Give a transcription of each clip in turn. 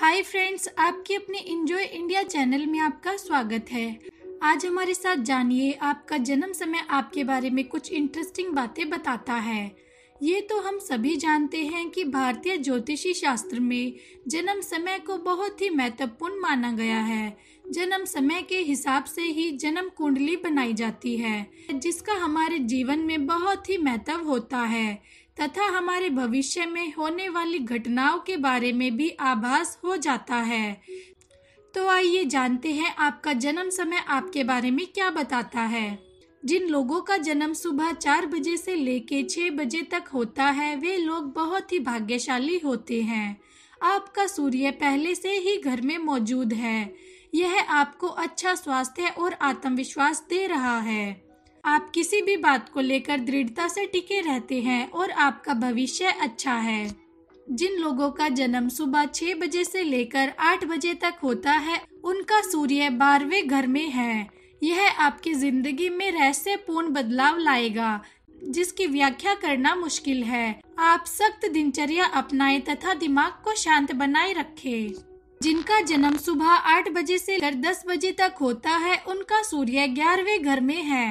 hi friends आपके अपने enjoy India channel में आपका स्वागत है आज हमारे साथ जानिए आपका जन्म समय आपके बारे में कुछ इंटरेस्टिंग बातें बताता है ये तो हम सभी जानते हैं कि भारतीय ज्योतिषी शास्त्र में जन्म समय को बहुत ही महत्वपूर्ण माना गया है जन्म समय के हिसाब से ही जन्म कुंडली बनाई जाती है जिसका हमारे जीवन में बहुत ही महत्व होता है तथा हमारे भविष्य में होने वाली घटनाओं के बारे में भी आभास हो जाता है तो आइए जानते हैं आपका जन्म समय आपके बारे में क्या बताता है जिन लोगों का जन्म सुबह चार बजे से लेकर छः बजे तक होता है वे लोग बहुत ही भाग्यशाली होते हैं आपका सूर्य पहले से ही घर में मौजूद है यह आपको अच्छा स्वास्थ्य और आत्मविश्वास दे रहा है आप किसी भी बात को लेकर दृढ़ता से टिके रहते हैं और आपका भविष्य अच्छा है जिन लोगों का जन्म सुबह छह बजे से लेकर आठ बजे तक होता है उनका सूर्य बारहवें घर में है यह आपकी ज़िंदगी में रहस्यपूर्ण बदलाव लाएगा जिसकी व्याख्या करना मुश्किल है आप सख्त दिनचर्या अपनाए तथा दिमाग को शांत बनाए रखे जिनका जन्म सुबह आठ बजे से लेकर दस बजे तक होता है उनका सूर्य ग्यारहवे घर में है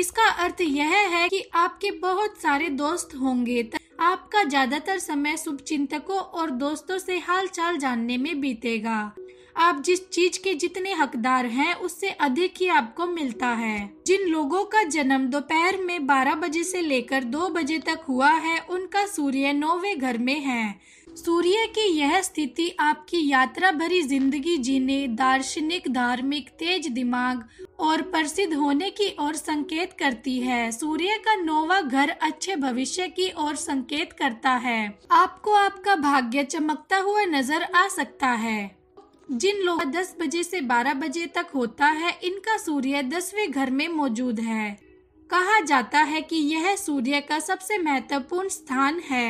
इसका अर्थ यह है कि आपके बहुत सारे दोस्त होंगे आपका ज्यादातर समय शुभ चिंतकों और दोस्तों से हालचाल जानने में बीतेगा आप जिस चीज के जितने हकदार हैं उससे अधिक ही आपको मिलता है जिन लोगों का जन्म दोपहर में 12 बजे से लेकर 2 बजे तक हुआ है उनका सूर्य नौवे घर में है सूर्य की यह स्थिति आपकी यात्रा भरी जिंदगी जीने दार्शनिक धार्मिक तेज दिमाग और प्रसिद्ध होने की ओर संकेत करती है सूर्य का नोवा घर अच्छे भविष्य की ओर संकेत करता है आपको आपका भाग्य चमकता हुआ नजर आ सकता है जिन लोग दस 10 बजे से 12 बजे तक होता है इनका सूर्य दसवें घर में मौजूद है कहा जाता है कि यह सूर्य का सबसे महत्वपूर्ण स्थान है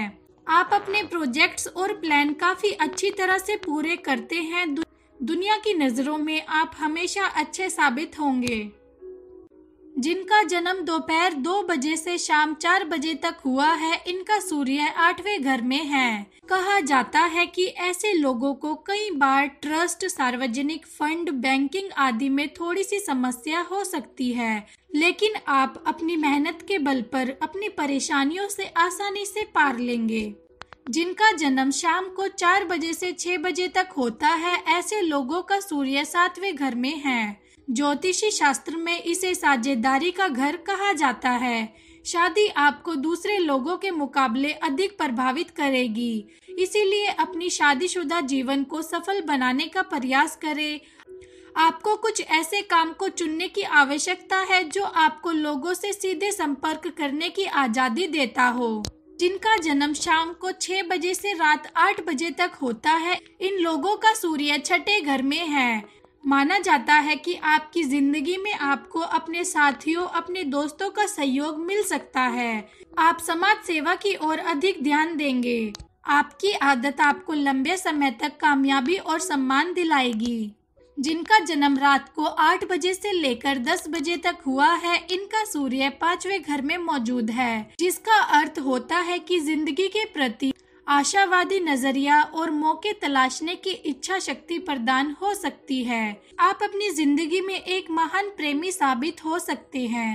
आप अपने प्रोजेक्ट्स और प्लान काफी अच्छी तरह से पूरे करते हैं दुनिया की नज़रों में आप हमेशा अच्छे साबित होंगे जिनका जन्म दोपहर दो, बजे से शाम चार बजे तक हुआ है इनका सूर्य आठवें घर में है कहा जाता है कि ऐसे लोगों को कई बार ट्रस्ट सार्वजनिक फंड बैंकिंग आदि में थोड़ी सी समस्या हो सकती है लेकिन आप अपनी मेहनत के बल पर अपनी परेशानियों से आसानी से पार लेंगे जिनका जन्म शाम को चार बजे से छह बजे तक होता है ऐसे लोगों का सूर्य सातवें घर में है ज्योतिषी शास्त्र में इसे साझेदारी का घर कहा जाता है शादी आपको दूसरे लोगों के मुकाबले अधिक प्रभावित करेगी इसीलिए अपनी शादीशुदा जीवन को सफल बनाने का प्रयास करें आपको कुछ ऐसे काम को चुनने की आवश्यकता है जो आपको लोगों से सीधे संपर्क करने की आज़ादी देता हो जिनका जन्म शाम को 6 बजे से रात 8 बजे तक होता है इन लोगों का सूर्य छठे घर में है माना जाता है कि आपकी जिंदगी में आपको अपने साथियों अपने दोस्तों का सहयोग मिल सकता है आप समाज सेवा की ओर अधिक ध्यान देंगे आपकी आदत आपको लंबे समय तक कामयाबी और सम्मान दिलाएगी जिनका जन्म रात को आठ बजे से लेकर दस बजे तक हुआ है इनका सूर्य पांचवे घर में मौजूद है जिसका अर्थ होता है कि जिंदगी के प्रति आशावादी नजरिया और मौके तलाशने की इच्छा शक्ति प्रदान हो सकती है आप अपनी जिंदगी में एक महान प्रेमी साबित हो सकते हैं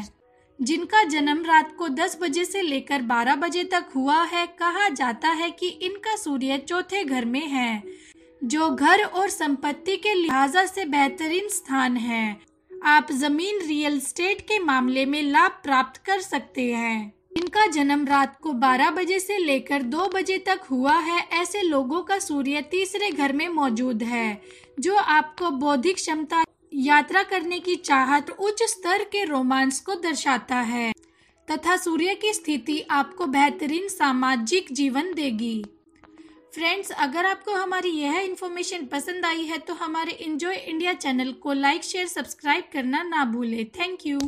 जिनका जन्म रात को 10 बजे से लेकर 12 बजे तक हुआ है कहा जाता है कि इनका सूर्य चौथे घर में है जो घर और संपत्ति के लिहाजा से बेहतरीन स्थान है आप जमीन रियल स्टेट के मामले में लाभ प्राप्त कर सकते हैं इनका जन्म रात को 12 बजे से लेकर 2 बजे तक हुआ है ऐसे लोगों का सूर्य तीसरे घर में मौजूद है जो आपको बौद्धिक क्षमता यात्रा करने की चाहत उच्च स्तर के रोमांस को दर्शाता है तथा सूर्य की स्थिति आपको बेहतरीन सामाजिक जीवन देगी फ्रेंड्स अगर आपको हमारी यह इन्फॉर्मेशन पसंद आई है तो हमारे इंजॉय इंडिया चैनल को लाइक शेयर सब्सक्राइब करना ना भूलें थैंक यू